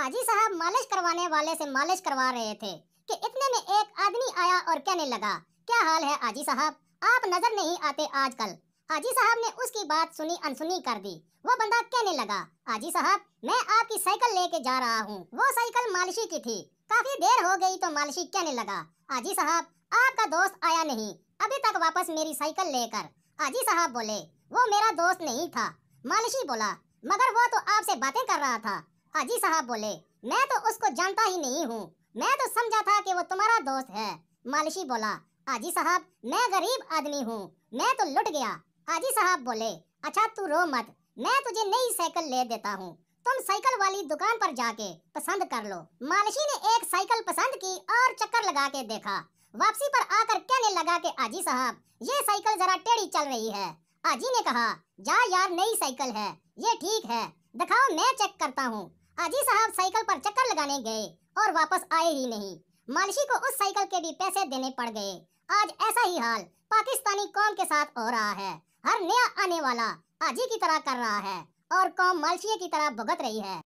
हाजी साहब मालिश करवाने वाले से मालिश करवा रहे थे कि इतने में एक आदमी आया और कहने लगा क्या हाल है आजी साहब आप नजर नहीं आते आजकल आजी साहब ने उसकी बात सुनी अनसुनी कर दी वो बंदा कहने लगा आजी साहब मैं आपकी साइकिल लेके जा रहा हूँ वो साइकिल मालिशी की थी काफी देर हो गई तो मालिशी कहने लगा आजी साहब आपका दोस्त आया नहीं अभी तक वापस मेरी साइकिल लेकर आजी साहब बोले वो मेरा दोस्त नहीं था मालिशी बोला मगर वो तो आपसे बातें कर रहा था हाजी साहब बोले मैं तो उसको जानता ही नहीं हूँ मैं तो समझा था कि वो तुम्हारा दोस्त है मालिशी बोला हाजी साहब मैं गरीब आदमी हूँ मैं तो लुट गया हाजी साहब बोले अच्छा तू रो मत मैं तुझे नई साइकिल ले देता हूँ तुम साइकिल वाली दुकान पर जाके पसंद कर लो मालशी ने एक साइकिल पसंद की और चक्कर लगा के देखा वापसी पर आकर कहने लगा के आजी साहब ये साइकिल जरा टेढ़ी चल रही है आजी ने कहा जा यार नई साइकिल है ये ठीक है दिखाओ मैं चेक करता हूँ अजी साहब साइकिल पर चक्कर लगाने गए और वापस आए ही नहीं मालिशी को उस साइकिल के भी पैसे देने पड़ गए आज ऐसा ही हाल पाकिस्तानी कौम के साथ हो रहा है हर नया आने वाला आजी की तरह कर रहा है और कौम मालशिया की तरह भुगत रही है